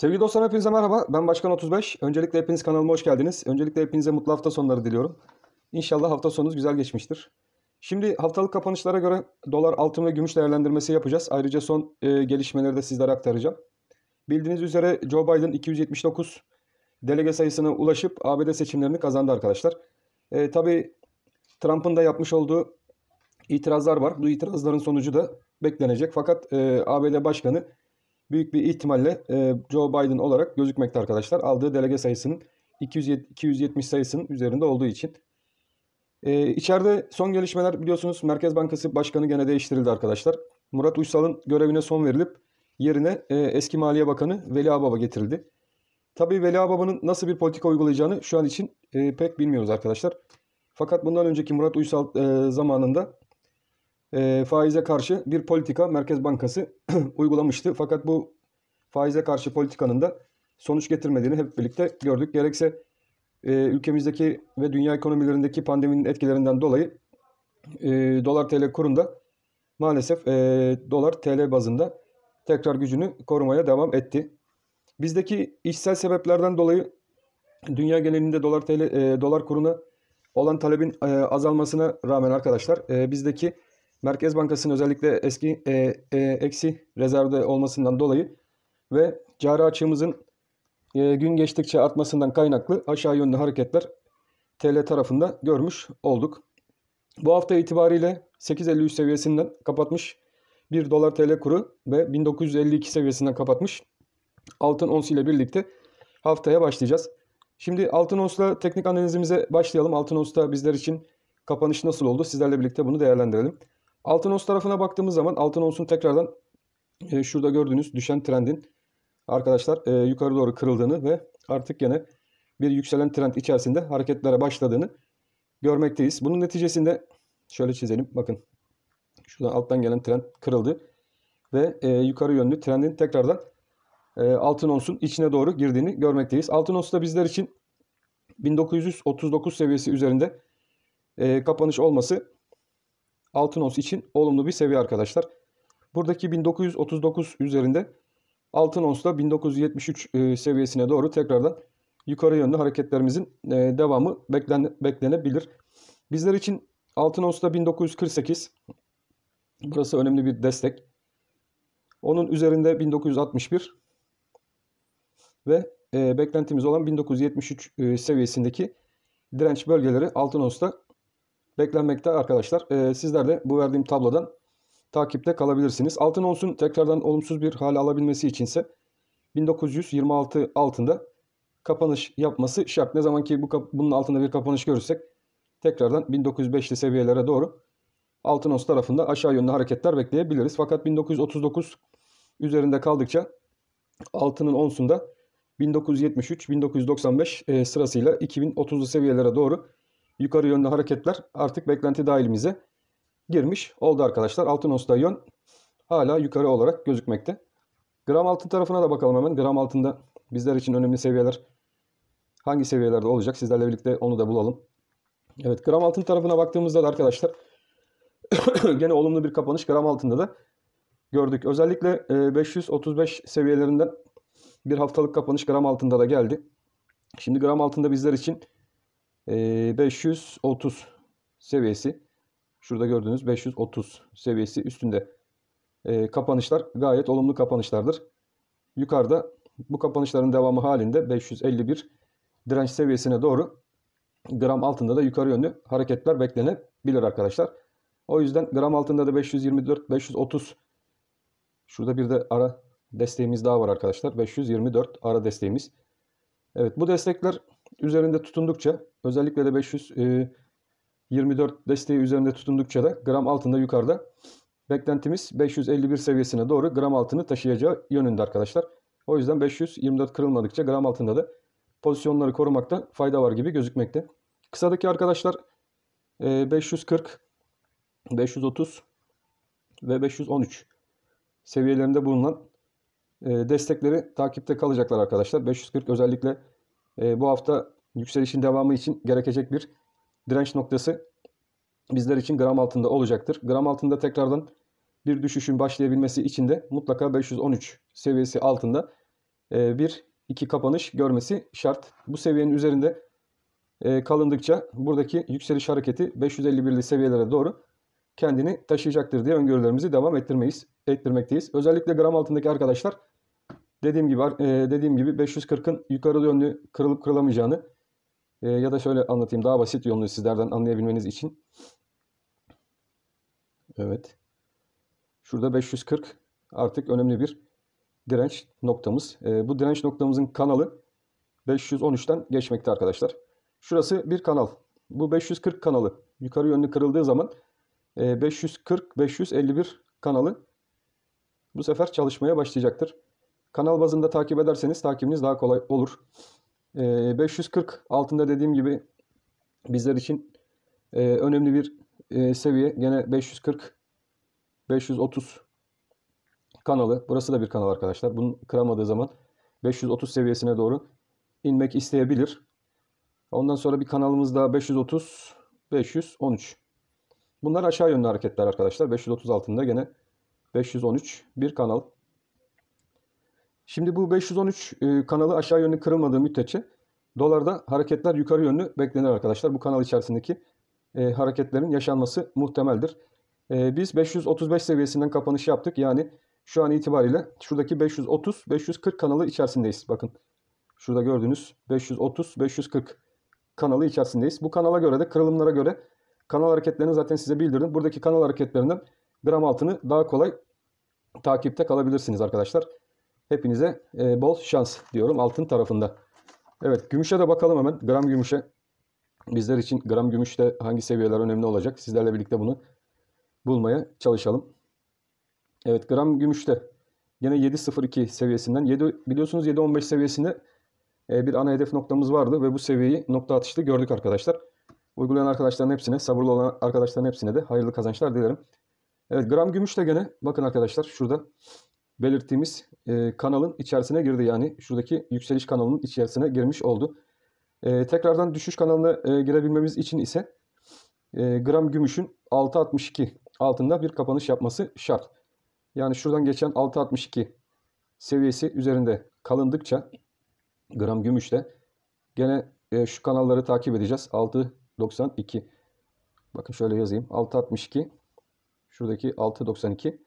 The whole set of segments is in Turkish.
Sevgili dostlar hepinize merhaba. Ben Başkan 35. Öncelikle hepiniz kanalıma hoş geldiniz. Öncelikle hepinize mutlu hafta sonları diliyorum. İnşallah hafta sonunuz güzel geçmiştir. Şimdi haftalık kapanışlara göre dolar, altın ve gümüş değerlendirmesi yapacağız. Ayrıca son e, gelişmeleri de sizlere aktaracağım. Bildiğiniz üzere Joe Biden 279 delege sayısına ulaşıp ABD seçimlerini kazandı arkadaşlar. E, tabii Trump'ın da yapmış olduğu itirazlar var. Bu itirazların sonucu da beklenecek. Fakat e, ABD Başkanı büyük bir ihtimalle e, Joe Biden olarak gözükmekte arkadaşlar. Aldığı delege sayısının 270 sayısının üzerinde olduğu için. E, içeride son gelişmeler biliyorsunuz Merkez Bankası Başkanı gene değiştirildi arkadaşlar. Murat Uysal'ın görevine son verilip yerine e, eski Maliye Bakanı Veli Ağbaba getirildi. Tabii Veli Ağbaba'nın nasıl bir politika uygulayacağını şu an için pek bilmiyoruz arkadaşlar. Fakat bundan önceki Murat Uysal zamanında e, faize karşı bir politika Merkez Bankası uygulamıştı. Fakat bu faize karşı politikanın da sonuç getirmediğini hep birlikte gördük. Gerekse e, ülkemizdeki ve dünya ekonomilerindeki pandeminin etkilerinden dolayı e, dolar TL kurunda maalesef e, dolar TL bazında tekrar gücünü korumaya devam etti. Bizdeki işsel sebeplerden dolayı dünya genelinde dolar TL e, dolar kuruna olan talebin e, azalmasına rağmen arkadaşlar e, bizdeki Merkez Bankası'nın özellikle eski e, e, eksi rezervde olmasından dolayı ve cari açığımızın e, gün geçtikçe artmasından kaynaklı aşağı yönlü hareketler TL tarafında görmüş olduk. Bu hafta itibariyle 8.53 seviyesinden kapatmış 1 dolar TL kuru ve 1952 seviyesinden kapatmış altın ons ile birlikte haftaya başlayacağız. Şimdi altın onsla teknik analizimize başlayalım. Altın ons bizler için kapanış nasıl oldu? Sizlerle birlikte bunu değerlendirelim. Altınos tarafına baktığımız zaman Altınos'un tekrardan e, şurada gördüğünüz düşen trendin arkadaşlar e, yukarı doğru kırıldığını ve artık yine bir yükselen trend içerisinde hareketlere başladığını görmekteyiz. Bunun neticesinde şöyle çizelim. Bakın şuradan alttan gelen trend kırıldı ve e, yukarı yönlü trendin tekrardan e, altın onsun içine doğru girdiğini görmekteyiz. Altın ons da bizler için 1939 seviyesi üzerinde e, kapanış olması altın ons için olumlu bir seviye arkadaşlar. Buradaki 1939 üzerinde altın onsla 1973 e, seviyesine doğru tekrardan yukarı yönlü hareketlerimizin e, devamı beklen, beklenebilir. Bizler için altın onsla 1948 burası önemli bir destek. Onun üzerinde 1961 ve e, beklentimiz olan 1973 seviyesindeki direnç bölgeleri altın onsta beklenmekte arkadaşlar. E, sizler de bu verdiğim tablodan takipte kalabilirsiniz. Altın olsun tekrardan olumsuz bir hale alabilmesi içinse 1926 altında kapanış yapması şart. Ne zaman ki bu bunun altında bir kapanış görürsek tekrardan 1905'li seviyelere doğru altın ons tarafında aşağı yönlü hareketler bekleyebiliriz. Fakat 1939 üzerinde kaldıkça altının onsunda 1973, 1995 e, sırasıyla 2030'lu seviyelere doğru yukarı yönlü hareketler artık beklenti dahilimize girmiş oldu arkadaşlar. Altın onsta yön hala yukarı olarak gözükmekte. Gram altın tarafına da bakalım hemen. Gram altında bizler için önemli seviyeler hangi seviyelerde olacak? Sizlerle birlikte onu da bulalım. Evet gram altın tarafına baktığımızda da arkadaşlar gene olumlu bir kapanış gram altında da gördük. Özellikle 535 e, seviyelerinden bir haftalık kapanış gram altında da geldi. Şimdi gram altında bizler için 530 ee, seviyesi şurada gördüğünüz 530 seviyesi üstünde ee, kapanışlar gayet olumlu kapanışlardır. Yukarıda bu kapanışların devamı halinde 551 direnç seviyesine doğru gram altında da yukarı yönlü hareketler beklenebilir arkadaşlar. O yüzden gram altında da 524 530 şurada bir de ara desteğimiz daha var arkadaşlar. 524 ara desteğimiz. Evet bu destekler üzerinde tutundukça özellikle de 524 e, desteği üzerinde tutundukça da gram altında yukarıda beklentimiz 551 seviyesine doğru gram altını taşıyacağı yönünde arkadaşlar. O yüzden 524 kırılmadıkça gram altında da pozisyonları korumakta fayda var gibi gözükmekte. Kısadaki arkadaşlar 540, e, 530 ve 513 seviyelerinde bulunan e, destekleri takipte kalacaklar arkadaşlar. 540 özellikle ee, bu hafta yükselişin devamı için gerekecek bir direnç noktası bizler için gram altında olacaktır. Gram altında tekrardan bir düşüşün başlayabilmesi için de mutlaka 513 seviyesi altında e, bir iki kapanış görmesi şart. Bu seviyenin üzerinde e, kalındıkça buradaki yükseliş hareketi 551'li seviyelere doğru kendini taşıyacaktır diye öngörülerimizi devam ettirmeyiz, ettirmekteyiz. Özellikle gram altındaki arkadaşlar Dediğim gibi e, dediğim gibi 540'ın yukarı yönlü kırılıp kırılamayacağını e, ya da şöyle anlatayım daha basit yolunu sizlerden anlayabilmeniz için. Evet. Şurada 540 artık önemli bir direnç noktamız. E, bu direnç noktamızın kanalı 513'ten geçmekte arkadaşlar. Şurası bir kanal. Bu 540 kanalı yukarı yönlü kırıldığı zaman 540-551 kanalı bu sefer çalışmaya başlayacaktır. Kanal bazında takip ederseniz takibiniz daha kolay olur. E, ee, 540 altında dediğim gibi bizler için e, önemli bir e, seviye. Gene 540 530 kanalı. Burası da bir kanal arkadaşlar. Bunu kıramadığı zaman 530 seviyesine doğru inmek isteyebilir. Ondan sonra bir kanalımız daha 530 513. Bunlar aşağı yönlü hareketler arkadaşlar. 530 altında gene 513 bir kanal. Şimdi bu 513 e, kanalı aşağı yönlü kırılmadığı müddetçe dolarda hareketler yukarı yönlü beklenir arkadaşlar. Bu kanal içerisindeki e, hareketlerin yaşanması muhtemeldir. E, biz 535 seviyesinden kapanış yaptık. Yani şu an itibariyle şuradaki 530-540 kanalı içerisindeyiz. Bakın şurada gördüğünüz 530-540 kanalı içerisindeyiz. Bu kanala göre de kırılımlara göre kanal hareketlerini zaten size bildirdim. Buradaki kanal hareketlerinden gram altını daha kolay takipte kalabilirsiniz arkadaşlar. Hepinize e, bol şans diyorum altın tarafında. Evet gümüşe de bakalım hemen. Gram gümüşe. Bizler için gram gümüşte hangi seviyeler önemli olacak? Sizlerle birlikte bunu bulmaya çalışalım. Evet gram gümüşte yine 7.02 seviyesinden 7 biliyorsunuz 7.15 seviyesinde e, bir ana hedef noktamız vardı ve bu seviyeyi nokta atışlı gördük arkadaşlar. Uygulayan arkadaşların hepsine, sabırlı olan arkadaşların hepsine de hayırlı kazançlar dilerim. Evet gram gümüşte de gene bakın arkadaşlar şurada belirttiğimiz e, kanalın içerisine girdi. Yani şuradaki yükseliş kanalının içerisine girmiş oldu. E, tekrardan düşüş kanalına e, girebilmemiz için ise e, gram gümüşün 6.62 altında bir kapanış yapması şart. Yani şuradan geçen 6.62 seviyesi üzerinde kalındıkça gram gümüşte gene e, şu kanalları takip edeceğiz. 6.92 bakın şöyle yazayım 6.62 şuradaki 6.92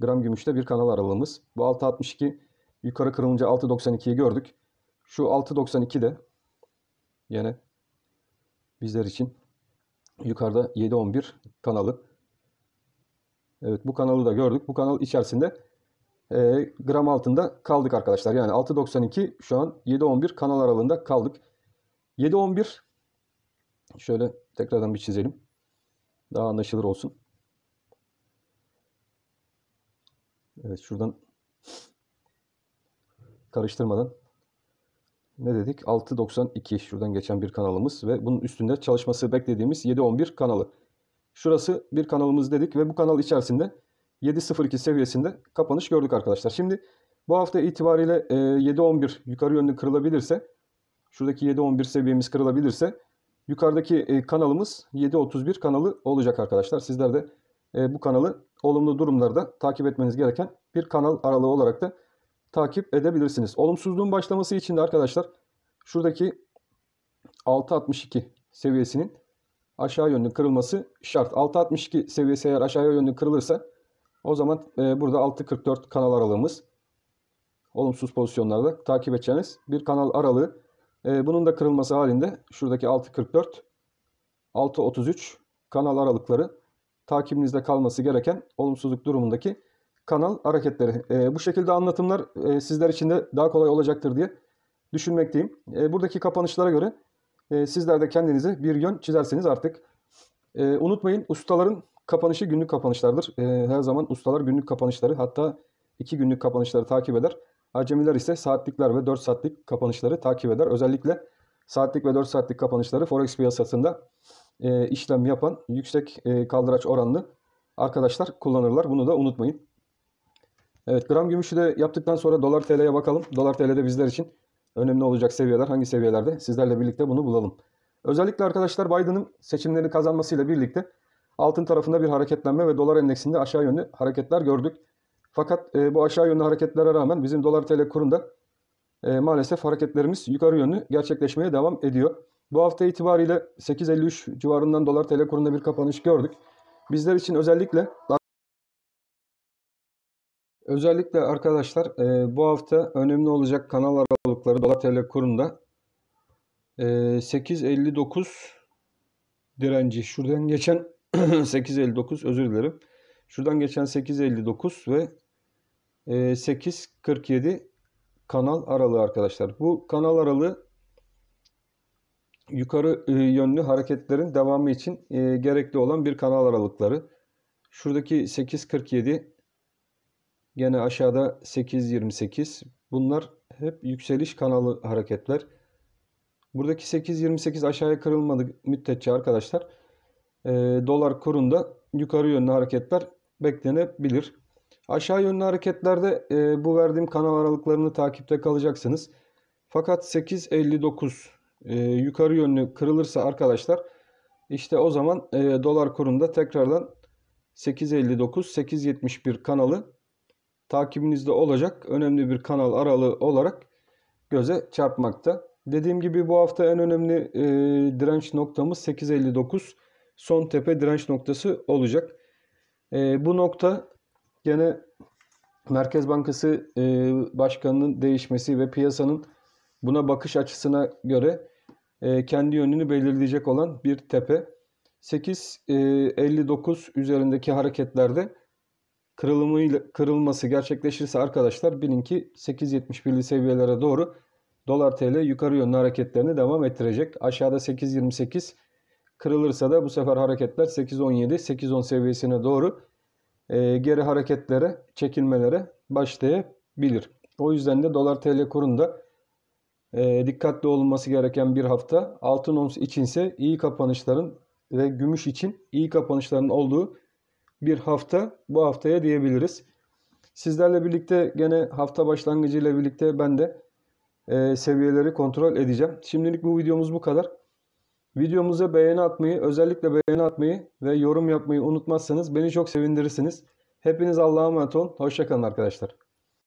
gram gümüşte bir kanal aralığımız. Bu 6.62 yukarı kırılınca 6.92'yi gördük. Şu 6.92 de yani bizler için yukarıda 7.11 kanalı. Evet bu kanalı da gördük. Bu kanal içerisinde e, gram altında kaldık arkadaşlar. Yani 6.92 şu an 7.11 kanal aralığında kaldık. 7.11 şöyle tekrardan bir çizelim. Daha anlaşılır olsun. Evet şuradan karıştırmadan ne dedik? 6.92 şuradan geçen bir kanalımız ve bunun üstünde çalışması beklediğimiz 7.11 kanalı. Şurası bir kanalımız dedik ve bu kanal içerisinde 7.02 seviyesinde kapanış gördük arkadaşlar. Şimdi bu hafta itibariyle 7.11 e, yukarı yönlü kırılabilirse şuradaki 7.11 seviyemiz kırılabilirse yukarıdaki e, kanalımız 7.31 kanalı olacak arkadaşlar. Sizler de e, bu kanalı olumlu durumlarda takip etmeniz gereken bir kanal aralığı olarak da takip edebilirsiniz. Olumsuzluğun başlaması için de arkadaşlar şuradaki 6.62 seviyesinin aşağı yönlü kırılması şart. 6.62 seviyesi eğer aşağı yönlü kırılırsa o zaman e, burada 6.44 kanal aralığımız olumsuz pozisyonlarda takip edeceğiniz bir kanal aralığı. E, bunun da kırılması halinde şuradaki 6.44 6.33 kanal aralıkları takibinizde kalması gereken olumsuzluk durumundaki kanal hareketleri. E, bu şekilde anlatımlar e, sizler için de daha kolay olacaktır diye düşünmekteyim. E, buradaki kapanışlara göre e, sizler de kendinize bir yön çizerseniz artık. E, unutmayın ustaların kapanışı günlük kapanışlardır. E, her zaman ustalar günlük kapanışları hatta iki günlük kapanışları takip eder. Acemiler ise saatlikler ve 4 saatlik kapanışları takip eder. Özellikle saatlik ve 4 saatlik kapanışları forex piyasasında e, işlem yapan yüksek e, kaldıraç oranlı arkadaşlar kullanırlar. Bunu da unutmayın. Evet gram gümüşü de yaptıktan sonra dolar TL'ye bakalım. Dolar TL'de bizler için önemli olacak seviyeler hangi seviyelerde? Sizlerle birlikte bunu bulalım. Özellikle arkadaşlar Biden'ın seçimlerini kazanmasıyla birlikte altın tarafında bir hareketlenme ve dolar endeksinde aşağı yönlü hareketler gördük. Fakat e, bu aşağı yönlü hareketlere rağmen bizim dolar TL kurunda e, maalesef hareketlerimiz yukarı yönlü gerçekleşmeye devam ediyor. Bu hafta itibariyle 8.53 civarından dolar TL kurunda bir kapanış gördük. Bizler için özellikle özellikle arkadaşlar e, bu hafta önemli olacak kanal aralıkları dolar TL kurunda e, 8.59 direnci şuradan geçen 8.59 özür dilerim. Şuradan geçen 8.59 ve 8.47 e, kanal aralığı arkadaşlar. Bu kanal aralığı yukarı e, yönlü hareketlerin devamı için e, gerekli olan bir kanal aralıkları. Şuradaki 8.47 gene aşağıda 8.28 bunlar hep yükseliş kanalı hareketler. Buradaki 8.28 aşağıya kırılmadı müddetçe arkadaşlar. E, dolar kurunda yukarı yönlü hareketler beklenebilir. Aşağı yönlü hareketlerde e, bu verdiğim kanal aralıklarını takipte kalacaksınız. Fakat 8.59 e, yukarı yönlü kırılırsa arkadaşlar işte o zaman e, dolar kurunda tekrardan 8.59-8.71 kanalı takibinizde olacak. Önemli bir kanal aralığı olarak göze çarpmakta. Dediğim gibi bu hafta en önemli e, direnç noktamız 8.59 son tepe direnç noktası olacak. E, bu nokta gene Merkez Bankası e, Başkanı'nın değişmesi ve piyasanın buna bakış açısına göre e, kendi yönünü belirleyecek olan bir tepe. 8.59 e, üzerindeki hareketlerde kırılımı, kırılması gerçekleşirse arkadaşlar bilin ki 8.71'li seviyelere doğru dolar tl yukarı yönlü hareketlerini devam ettirecek. Aşağıda 8.28 kırılırsa da bu sefer hareketler 8.17 8.10 seviyesine doğru e, geri hareketlere çekilmelere başlayabilir. O yüzden de dolar tl kurunda e, dikkatli olunması gereken bir hafta. Altın ons içinse iyi kapanışların ve gümüş için iyi kapanışların olduğu bir hafta bu haftaya diyebiliriz. Sizlerle birlikte gene hafta başlangıcı ile birlikte ben de e, seviyeleri kontrol edeceğim. Şimdilik bu videomuz bu kadar. Videomuza beğeni atmayı, özellikle beğeni atmayı ve yorum yapmayı unutmazsanız beni çok sevindirirsiniz. Hepiniz Allah'a emanet olun. Hoşçakalın arkadaşlar.